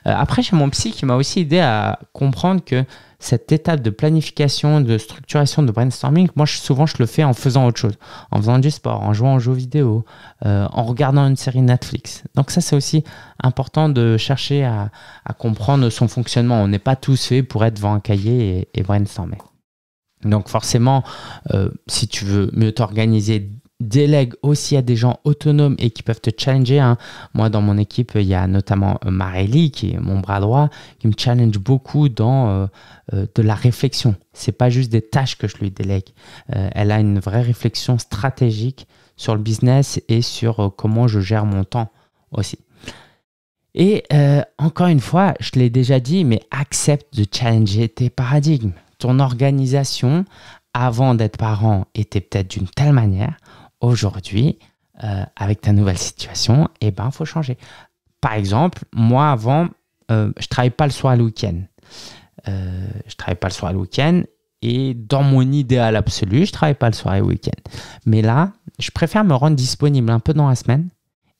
Euh, après, j'ai mon psy qui m'a aussi aidé à comprendre que cette étape de planification, de structuration, de brainstorming, moi souvent je le fais en faisant autre chose, en faisant du sport, en jouant aux jeux vidéo, euh, en regardant une série Netflix. Donc ça c'est aussi important de chercher à, comprendre son fonctionnement. On n'est pas tous faits pour être devant un cahier et, brainstormer. Donc forcément, euh, si tu veux mieux t'organiser délègue aussi à des gens autonomes et qui peuvent te challenger. Hein. Moi, dans mon équipe, il y a notamment euh, Marely, qui est mon bras droit, qui me challenge beaucoup dans euh, euh, de la réflexion. C'est pas juste des tâches que je lui délègue. elle a une vraie réflexion stratégique sur le business et sur comment je gère mon temps aussi. Et encore une fois, je l'ai déjà dit, mais accepte de challenger tes paradigmes. Ton organisation, avant d'être parent, était peut-être d'une telle manière aujourd'hui, euh, avec ta nouvelle situation, il eh ben, faut changer. Par exemple, moi, avant, je euh, je travaillais pas le soir le week-end. Je euh, je travaillais pas le soir le week-end. Et dans mon idéal absolu, je travaillais pas le soir et le week-end. Mais là, je préfère me rendre disponible un peu dans la semaine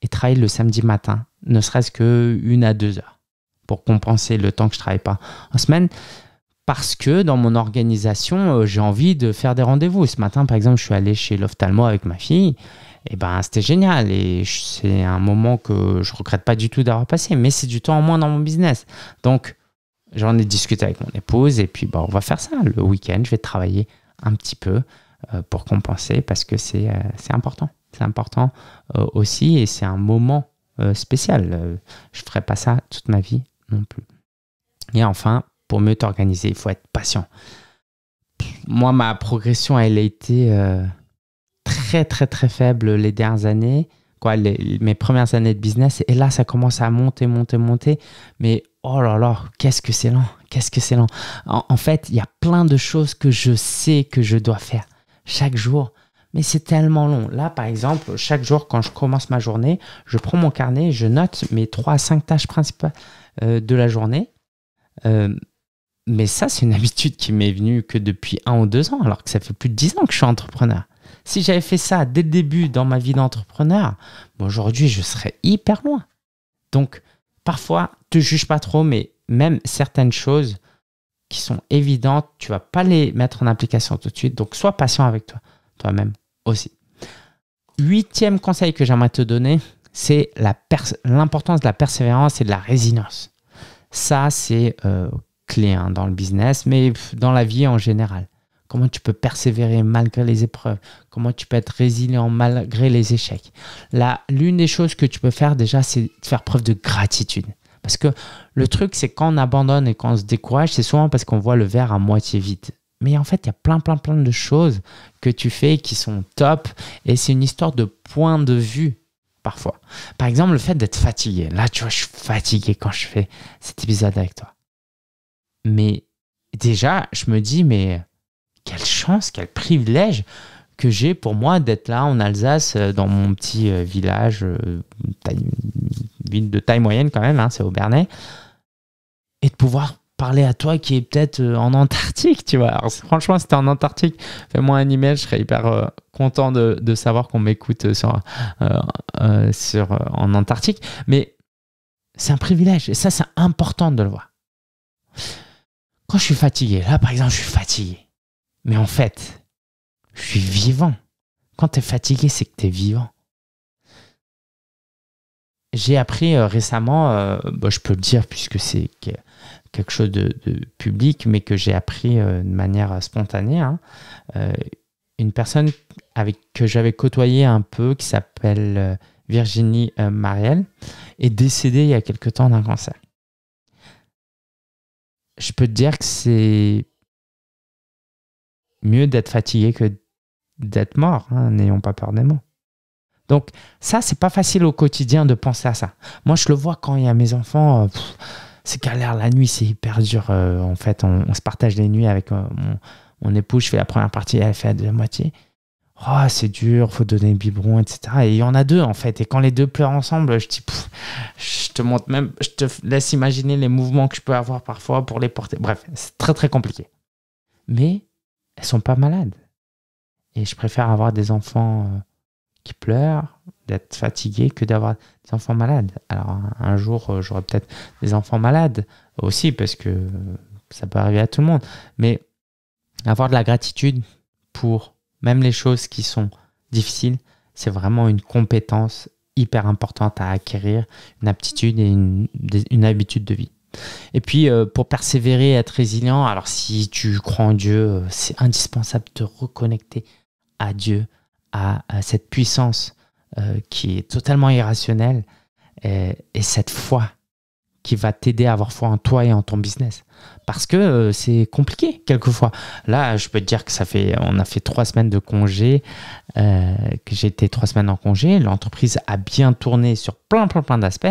et travailler le samedi matin, ne serait-ce qu'une à deux heures, pour compenser le temps que je travaille pas en semaine parce que dans mon organisation, euh, j'ai envie de faire des rendez-vous. Ce matin, par exemple, je suis allé chez l'ophtalmo avec ma fille. Et eh ben, c'était génial. Et c'est un moment que je regrette pas du tout d'avoir passé. Mais c'est du temps en moins dans mon business. Donc, j'en ai discuté avec mon épouse. Et puis, ben, on va faire ça. Le week-end, je vais travailler un petit peu euh, pour compenser parce que c'est euh, important. C'est important aussi. Et c'est un moment spécial. je ferai pas ça toute ma vie non plus. Et enfin, pour mieux t'organiser, il faut être patient. Moi, ma progression, elle a été euh, très, très, très faible les dernières années. Quoi, mes premières années de business. Et là, ça commence à monter, monter, monter. Mais oh là là, qu'est-ce que c'est lent, qu'est-ce que c'est lent. En, fait, il y a plein de choses que je sais que je dois faire chaque jour. Mais c'est tellement long. Là, par exemple, chaque jour, quand je commence ma journée, je prends mon carnet, je note mes 3 à 5 tâches principales euh, de la journée. Euh, mais ça, c'est une habitude qui m'est venue que depuis un ou deux ans, alors que ça fait plus de dix ans que je suis entrepreneur. Si j'avais fait ça dès le début dans ma vie d'entrepreneur, aujourd'hui, je serais hyper loin. Donc, parfois, te juge pas trop, mais même certaines choses qui sont évidentes, tu vas pas les mettre en application tout de suite. Donc, sois patient avec toi, toi-même aussi. Huitième conseil que j'aimerais te donner, c'est l'importance de la persévérance et de la résilience. Ça, c'est euh, clé hein, dans le business, mais dans la vie en général. Comment tu peux persévérer malgré les épreuves Comment tu peux être résilient malgré les échecs Là, l'une des choses que tu peux faire déjà, c'est de faire preuve de gratitude. Parce que le truc, c'est quand on abandonne et quand on se décourage, c'est souvent parce qu'on voit le verre à moitié vide. Mais en fait, il y a plein, plein, plein de choses que tu fais qui sont top. Et c'est une histoire de point de vue parfois. Par exemple, le fait d'être fatigué. Là, tu vois, je suis fatigué quand je fais cet épisode avec toi. Mais déjà, je me dis, mais quelle chance, quel privilège que j'ai pour moi d'être là en Alsace, euh, dans mon petit euh, village, euh, ville de taille moyenne quand même, hein, c'est Aubernais, et de pouvoir parler à toi qui est peut-être en Antarctique, tu vois. Alors, franchement, si t'es en Antarctique, fais-moi un email, je serais hyper content de, savoir qu'on m'écoute en Antarctique. Mais c'est un privilège, et ça, c'est important de le voir quand je suis fatigué, là par exemple, je suis fatigué. Mais en fait, je suis vivant. Quand tu es fatigué, c'est que tu es vivant. J'ai appris euh, récemment, euh, bah, je peux le dire puisque c'est quelque chose de, public, mais que j'ai appris euh, de manière spontanée. Hein. une personne avec que j'avais côtoyée un peu, qui s'appelle Virginie Marielle, est décédée il y a quelque temps d'un cancer je peux te dire que c'est mieux d'être fatigué que d'être mort, hein, n'ayons pas peur des mots. Donc ça, c'est pas facile au quotidien de penser à ça. Moi, je le vois quand il y a mes enfants, euh, c'est galère la nuit, c'est hyper dur. Euh, en fait, on, se partage les nuits avec euh, mon, épouse, je fais la première partie, elle fait la moitié oh, c'est dur, faut donner le biberon, etc. Et il y en a deux en fait. Et quand les deux pleurent ensemble, je dis, je te montre même, je te laisse imaginer les mouvements que je peux avoir parfois pour les porter. Bref, c'est très très compliqué. Mais elles sont pas malades. Et je préfère avoir des enfants euh, qui pleurent, d'être fatigué, que d'avoir des enfants malades. Alors un, jour, euh, j'aurai peut-être des enfants malades aussi, parce que euh, ça peut arriver à tout le monde. Mais avoir de la gratitude pour même les choses qui sont difficiles, c'est vraiment une compétence hyper importante à acquérir, une aptitude et une, habitude de vie. Et puis, euh, pour persévérer et être résilient, alors si tu crois en Dieu, euh, c'est indispensable de te reconnecter à Dieu, à, cette puissance euh, qui est totalement irrationnelle et cette foi qui va t'aider à avoir foi en toi et en ton business. Parce que euh, c'est compliqué quelquefois. Là, je peux te dire que ça fait, on a fait trois semaines de congé, euh, que j'étais trois semaines en congé. L'entreprise a bien tourné sur plein, plein, plein d'aspects,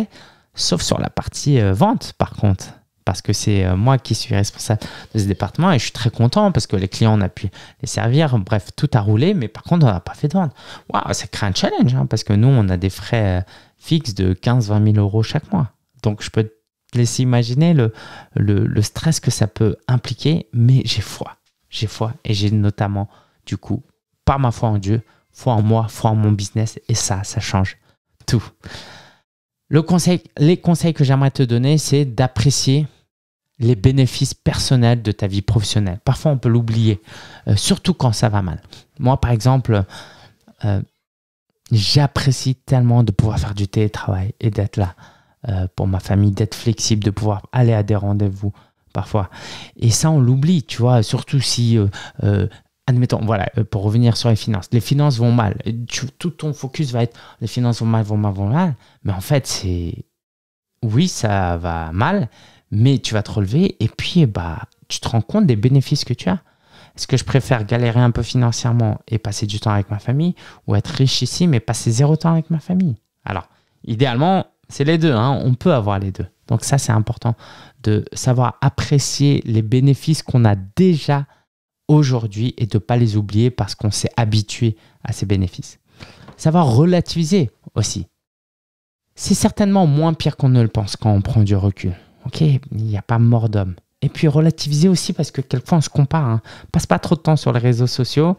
sauf sur la partie euh, vente, par contre. Parce que c'est moi qui suis responsable de ce département et je suis très content parce que les clients, on a pu les servir. Bref, tout a roulé, mais par contre, on n'a pas fait de vente. Waouh, ça crée un challenge hein, parce que nous, on a des frais fixes de 15-20 000 euros chaque mois. Donc, je peux te laissez imaginer le, le, stress que ça peut impliquer, mais j'ai foi. J'ai foi et j'ai notamment, du coup, par ma foi en Dieu, foi en moi, foi en mon business et ça, ça change tout. Le conseil, les conseils que j'aimerais te donner, c'est d'apprécier les bénéfices personnels de ta vie professionnelle. Parfois, on peut l'oublier, euh, surtout quand ça va mal. Moi, par exemple, euh, j'apprécie tellement de pouvoir faire du télétravail et d'être là euh, pour ma famille, d'être flexible, de pouvoir aller à des rendez-vous parfois. Et ça, on l'oublie, tu vois, surtout si euh, euh, admettons, voilà, pour revenir sur les finances, les finances vont mal. tout ton focus va être les finances vont mal, vont mal, vont mal. Mais en fait, c'est oui, ça va mal, mais tu vas te relever et puis eh bah, tu te rends compte des bénéfices que tu as. Est-ce que je préfère galérer un peu financièrement et passer du temps avec ma famille ou être riche ici mais passer zéro temps avec ma famille Alors, idéalement, c'est les deux, hein. on peut avoir les deux. Donc ça, c'est important de savoir apprécier les bénéfices qu'on a déjà aujourd'hui et de ne pas les oublier parce qu'on s'est habitué à ces bénéfices. Savoir relativiser aussi. C'est certainement moins pire qu'on ne le pense quand on prend du recul. Ok, il n'y a pas mort d'homme. Et puis relativiser aussi parce que quelquefois on se compare. Hein. Passe pas trop de temps sur les réseaux sociaux.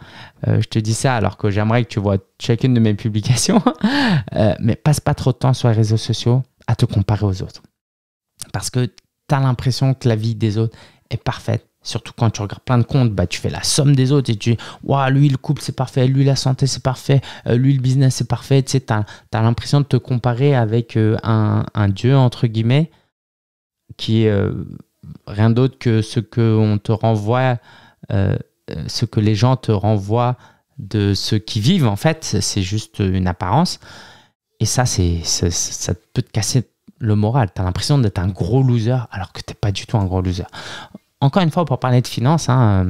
Euh, je te dis ça alors que j'aimerais que tu vois chacune de mes publications. Hein. Euh, mais passe pas trop de temps sur les réseaux sociaux à te comparer aux autres. Parce que tu as l'impression que la vie des autres est parfaite. Surtout quand tu regardes plein de comptes, bah, tu fais la somme des autres et tu dis lui le couple c'est parfait, lui la santé c'est parfait, euh, lui le business c'est parfait. Tu as, l'impression de te comparer avec un, dieu, entre guillemets, qui est rien d'autre que ce que on te renvoie, euh, ce que les gens te renvoient de ceux qui vivent en fait. C'est juste une apparence. Et ça, c'est ça, peut te casser le moral. Tu as l'impression d'être un gros loser alors que tu n'es pas du tout un gros loser. Encore une fois, pour parler de finances, hein,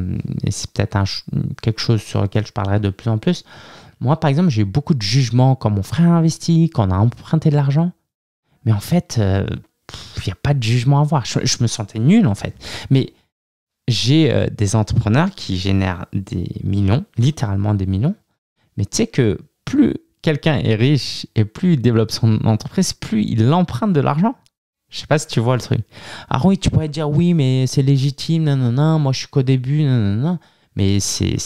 c'est peut-être quelque chose sur lequel je parlerai de plus en plus. Moi, par exemple, j'ai eu beaucoup de jugements quand mon frère a investi, quand on a emprunté de l'argent. Mais en fait, euh, il n'y a pas de jugement à avoir. Je, me sentais nul en fait. Mais j'ai euh, des entrepreneurs qui génèrent des millions, littéralement des millions. Mais tu sais que plus quelqu'un est riche et plus il développe son entreprise, plus il emprunte de l'argent. Je sais pas si tu vois le truc. Ah oui, tu pourrais dire oui, mais c'est légitime, non non non, moi je suis qu'au début, non non non, Mais c'est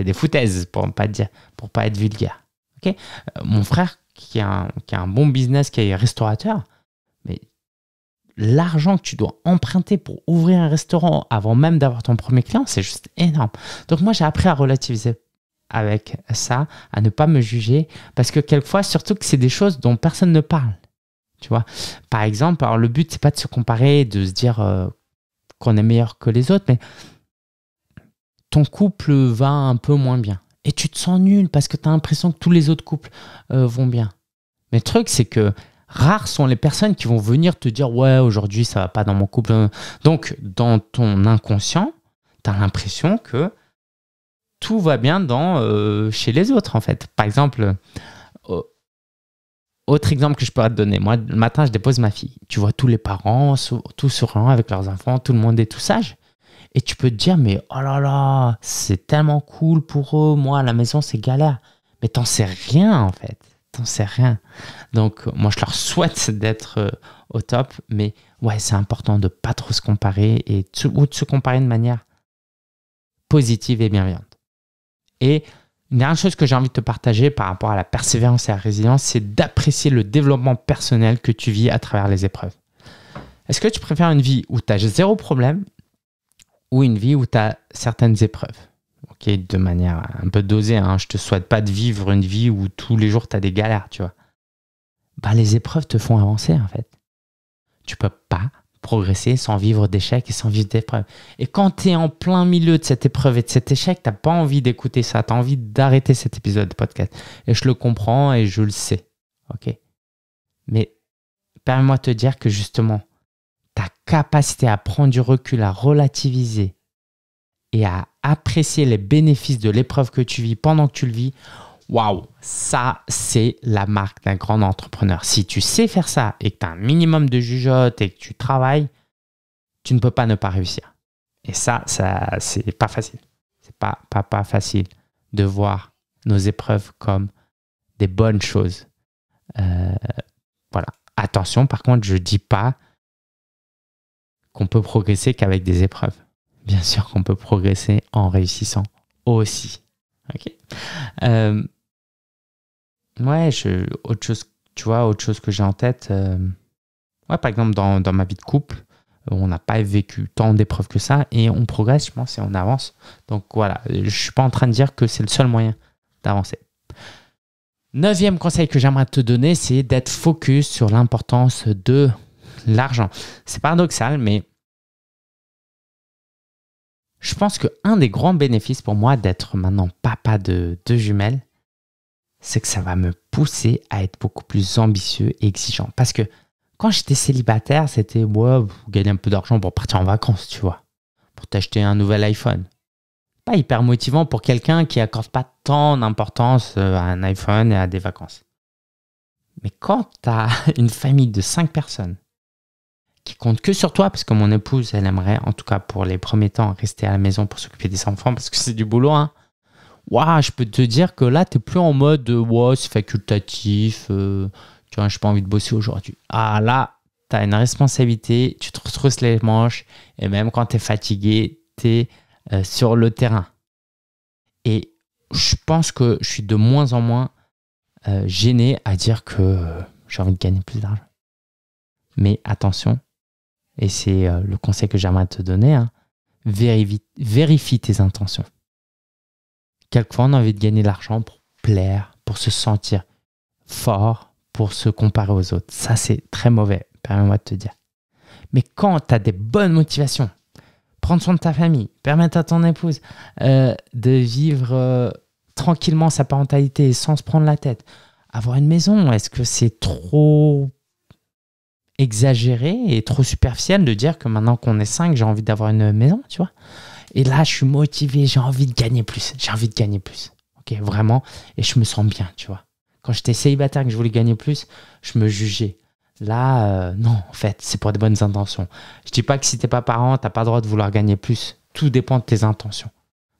des foutaises pour pas dire, pour pas être vulgaire. ok euh, Mon frère, qui a, un, qui a un bon business, qui est restaurateur, mais l'argent que tu dois emprunter pour ouvrir un restaurant avant même d'avoir ton premier client, c'est juste énorme. Donc moi, j'ai appris à relativiser avec ça, à ne pas me juger, parce que quelquefois, surtout que c'est des choses dont personne ne parle. Tu vois, par exemple, alors le but, c'est pas de se comparer, de se dire euh, qu'on est meilleur que les autres, mais ton couple va un peu moins bien et tu te sens nul parce que tu as l'impression que tous les autres couples euh, vont bien. Mais le truc, c'est que rares sont les personnes qui vont venir te dire Ouais, aujourd'hui, ça va pas dans mon couple. Donc, dans ton inconscient, tu as l'impression que tout va bien dans, euh, chez les autres, en fait. Par exemple, euh, autre exemple que je pourrais te donner. Moi, le matin, je dépose ma fille. Tu vois tous les parents, tout souriants avec leurs enfants, tout le monde est tout sage. Et tu peux te dire, mais oh là là, c'est tellement cool pour eux, moi à la maison c'est galère. Mais t'en sais rien en fait, t'en sais rien. Donc moi je leur souhaite d'être euh, au top, mais ouais c'est important de pas trop se comparer et ou de se comparer de manière positive et bienveillante. Et une dernière chose que j'ai envie de te partager par rapport à la persévérance et à la résilience, c'est d'apprécier le développement personnel que tu vis à travers les épreuves. Est-ce que tu préfères une vie où tu as zéro problème ou une vie où tu as certaines épreuves. Ok, de manière un peu dosée, hein. je te souhaite pas de vivre une vie où tous les jours tu as des galères, tu vois. Bah, les épreuves te font avancer en fait. Tu peux pas progresser sans vivre d'échecs et sans vivre d'épreuves. Et quand tu es en plein milieu de cette épreuve et de cet échec, t'as pas envie d'écouter ça, tu as envie d'arrêter cet épisode de podcast. Et je le comprends et je le sais. Ok. Mais permets-moi de te dire que justement, ta capacité à prendre du recul, à relativiser et à apprécier les bénéfices de l'épreuve que tu vis pendant que tu le vis, waouh, ça c'est la marque d'un grand entrepreneur. Si tu sais faire ça et que tu as un minimum de jugeote et que tu travailles, tu ne peux pas ne pas réussir. Et ça, ça c'est pas facile. C'est pas, pas, pas facile de voir nos épreuves comme des bonnes choses. Euh, voilà. Attention, par contre, je dis pas qu'on peut progresser qu'avec des épreuves. Bien sûr qu'on peut progresser en réussissant aussi. Ok. Euh, ouais, je, autre chose, tu vois, autre chose que j'ai en tête. Euh, ouais, par exemple, dans, dans, ma vie de couple, on n'a pas vécu tant d'épreuves que ça et on progresse, je pense, et on avance. Donc voilà, je suis pas en train de dire que c'est le seul moyen d'avancer. Neuvième conseil que j'aimerais te donner, c'est d'être focus sur l'importance de l'argent. C'est paradoxal, mais je pense que un des grands bénéfices pour moi d'être maintenant papa de deux jumelles, c'est que ça va me pousser à être beaucoup plus ambitieux et exigeant. Parce que quand j'étais célibataire, c'était ouais, gagner un peu d'argent pour partir en vacances, tu vois, pour t'acheter un nouvel iPhone. Pas hyper motivant pour quelqu'un qui accorde pas tant d'importance euh, à un iPhone et à des vacances. Mais quand tu as une famille de cinq personnes, qui compte que sur toi, parce que mon épouse, elle aimerait, en tout cas pour les premiers temps, rester à la maison pour s'occuper des enfants, parce que c'est du boulot. Hein. je peux te dire que là, tu n'es plus en mode waouh c'est facultatif, euh, tu vois, je n'ai pas envie de bosser aujourd'hui. Ah là, tu as une responsabilité, tu te retrousses les manches, et même quand tu es fatigué, tu es euh, sur le terrain. Et je pense que je suis de moins en moins euh, gêné à dire que j'ai envie de gagner plus d'argent. Mais attention, et c'est euh, le conseil que j'aimerais te donner, hein. vérifie, tes intentions. Quelquefois, on a envie de gagner de l'argent pour plaire, pour se sentir fort, pour se comparer aux autres. Ça, c'est très mauvais, permets-moi de te dire. Mais quand tu as des bonnes motivations, prendre soin de ta famille, permettre à ton épouse euh, de vivre euh, tranquillement sa parentalité sans se prendre la tête, avoir une maison, est-ce que c'est trop exagéré et trop superficiel de dire que maintenant qu'on est 5, j'ai envie d'avoir une maison, tu vois. Et là, je suis motivé, j'ai envie de gagner plus, j'ai envie de gagner plus. Ok, vraiment. Et je me sens bien, tu vois. Quand j'étais célibataire et que je voulais gagner plus, je me jugeais. Là, euh, non, en fait, c'est pour des bonnes intentions. Je dis pas que si t'es pas parent, t'as pas le droit de vouloir gagner plus. Tout dépend de tes intentions.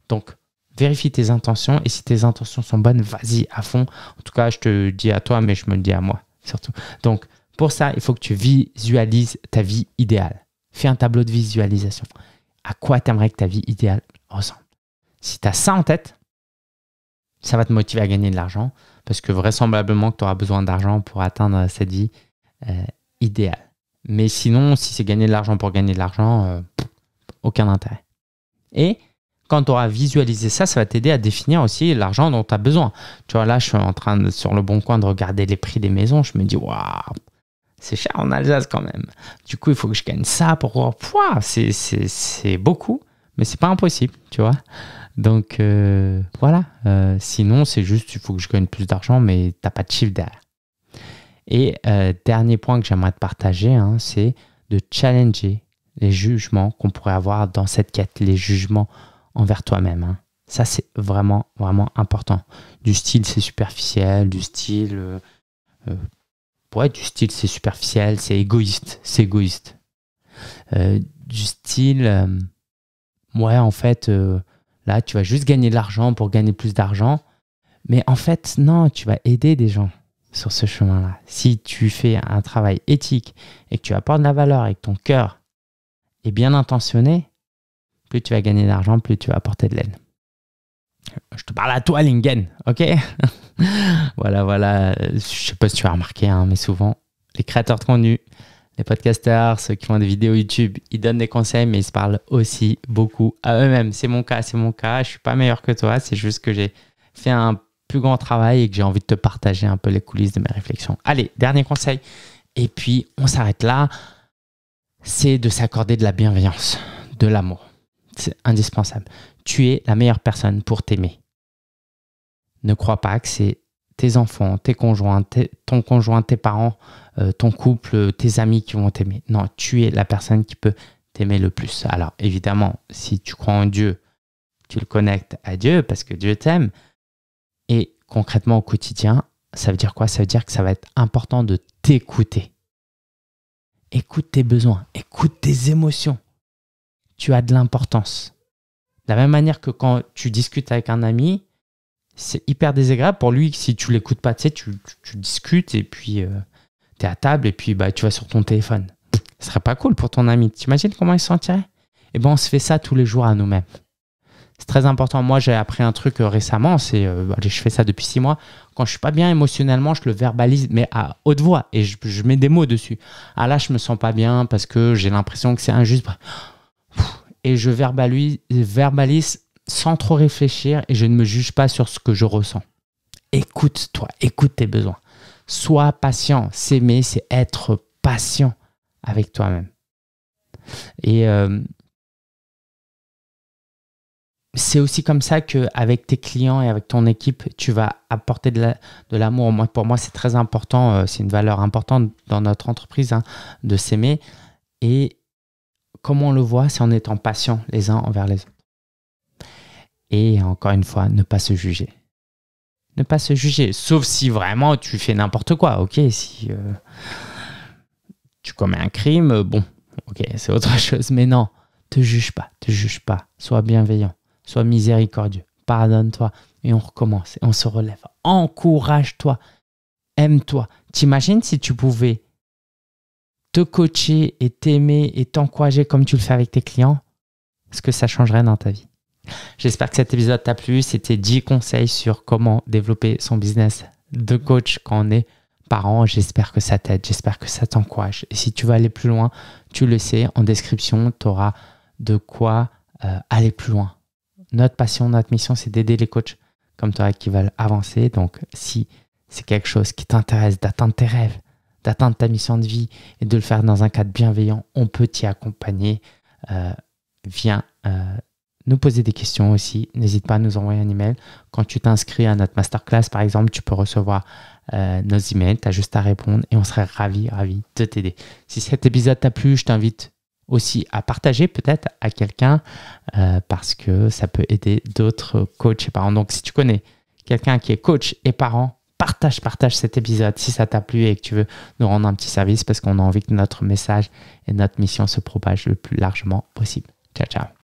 Donc, vérifie tes intentions et si tes intentions sont bonnes, vas-y à fond. En tout cas, je te dis à toi, mais je me le dis à moi surtout. Donc, pour ça, il faut que tu visualises ta vie idéale. Fais un tableau de visualisation. À quoi t'aimerais que ta vie idéale ressemble Si tu as ça en tête, ça va te motiver à gagner de l'argent parce que vraisemblablement que tu auras besoin d'argent pour atteindre cette vie euh, idéale. Mais sinon, si c'est gagner de l'argent pour gagner de l'argent, euh, aucun intérêt. Et quand tu auras visualisé ça, ça va t'aider à définir aussi l'argent dont tu as besoin. Tu vois, là, je suis en train sur le bon coin de regarder les prix des maisons. Je me dis, waouh, c'est cher en Alsace quand même. Du coup, il faut que je gagne ça pour voir. C'est beaucoup, mais c'est pas impossible, tu vois. Donc euh, voilà. Euh, sinon, c'est juste, il faut que je gagne plus d'argent, mais t'as pas de chiffre derrière. Et euh, dernier point que j'aimerais te partager, hein, c'est de challenger les jugements qu'on pourrait avoir dans cette quête, les jugements envers toi-même. Hein. Ça, c'est vraiment, vraiment important. Du style, c'est superficiel, du style ouais, du style c'est superficiel, c'est égoïste, c'est égoïste. Euh, du style, euh, ouais, en fait, euh, là, tu vas juste gagner de l'argent pour gagner plus d'argent. Mais en fait, non, tu vas aider des gens sur ce chemin-là. Si tu fais un travail éthique et que tu apportes de la valeur et que ton cœur est bien intentionné, plus tu vas gagner de l'argent, plus tu vas apporter de l'aide. Je te parle à toi, Lingen, ok voilà, voilà. Je sais pas si tu as remarqué, hein, mais souvent, les créateurs de contenu, les podcasters, ceux qui font des vidéos YouTube, ils donnent des conseils, mais ils se parlent aussi beaucoup à eux-mêmes. C'est mon cas, c'est mon cas. Je suis pas meilleur que toi. C'est juste que j'ai fait un plus grand travail et que j'ai envie de te partager un peu les coulisses de mes réflexions. Allez, dernier conseil. Et puis, on s'arrête là. C'est de s'accorder de la bienveillance, de l'amour. C'est indispensable. Tu es la meilleure personne pour t'aimer. Ne crois pas que c'est tes enfants, tes conjoints, ton conjoint, tes parents, euh, ton couple, euh, tes amis qui vont t'aimer. Non, tu es la personne qui peut t'aimer le plus. Alors évidemment, si tu crois en Dieu, tu le connectes à Dieu parce que Dieu t'aime. Et concrètement au quotidien, ça veut dire quoi Ça veut dire que ça va être important de t'écouter. Écoute tes besoins, écoute tes émotions. Tu as de l'importance. De la même manière que quand tu discutes avec un ami, c'est hyper désagréable pour lui. Si tu l'écoutes pas, tu sais, tu, discutes et puis euh, tu es à table et puis bah, tu vas sur ton téléphone. Ce serait pas cool pour ton ami. Tu imagines comment il se sentirait et eh ben, on se fait ça tous les jours à nous-mêmes. C'est très important. Moi, j'ai appris un truc euh, récemment. C'est, euh, bah, je fais ça depuis six mois. Quand je suis pas bien émotionnellement, je le verbalise, mais à haute voix et je, mets des mots dessus. Ah là, je me sens pas bien parce que j'ai l'impression que c'est injuste. Et je verbalise, verbalise sans trop réfléchir et je ne me juge pas sur ce que je ressens. Écoute-toi, écoute tes besoins. Sois patient. S'aimer, c'est être patient avec toi-même. Et euh, c'est aussi comme ça qu'avec tes clients et avec ton équipe, tu vas apporter de l'amour. pour moi, c'est très important, euh, c'est une valeur importante dans notre entreprise hein, de s'aimer. Et comme on le voit, c'est en étant patient les uns envers les autres. Et encore une fois, ne pas se juger. Ne pas se juger, sauf si vraiment tu fais n'importe quoi, ok Si euh, tu commets un crime, bon, ok, c'est autre chose, mais non, te juge pas, te juge pas, sois bienveillant, sois miséricordieux, pardonne-toi, et on recommence, et on se relève, encourage-toi, aime-toi. T'imagines si tu pouvais te coacher et t'aimer et t'encourager comme tu le fais avec tes clients, ce que ça changerait dans ta vie. J'espère que cet épisode t'a plu. C'était 10 conseils sur comment développer son business de coach quand on est parent. J'espère que ça t'aide, j'espère que ça t'encourage. Et si tu veux aller plus loin, tu le sais, en description, tu auras de quoi euh, aller plus loin. Notre passion, notre mission, c'est d'aider les coachs comme toi qui veulent avancer. Donc si c'est quelque chose qui t'intéresse, d'atteindre tes rêves, d'atteindre ta mission de vie et de le faire dans un cadre bienveillant, on peut t'y accompagner. Euh, viens euh, nous poser des questions aussi. N'hésite pas à nous envoyer un email. Quand tu t'inscris à notre masterclass, par exemple, tu peux recevoir euh, nos emails. Tu as juste à répondre et on serait ravi, ravi de t'aider. Si cet épisode t'a plu, je t'invite aussi à partager peut-être à quelqu'un euh, parce que ça peut aider d'autres coachs et parents. Donc, si tu connais quelqu'un qui est coach et parent, partage, partage cet épisode si ça t'a plu et que tu veux nous rendre un petit service parce qu'on a envie que notre message et notre mission se propagent le plus largement possible. Ciao, ciao.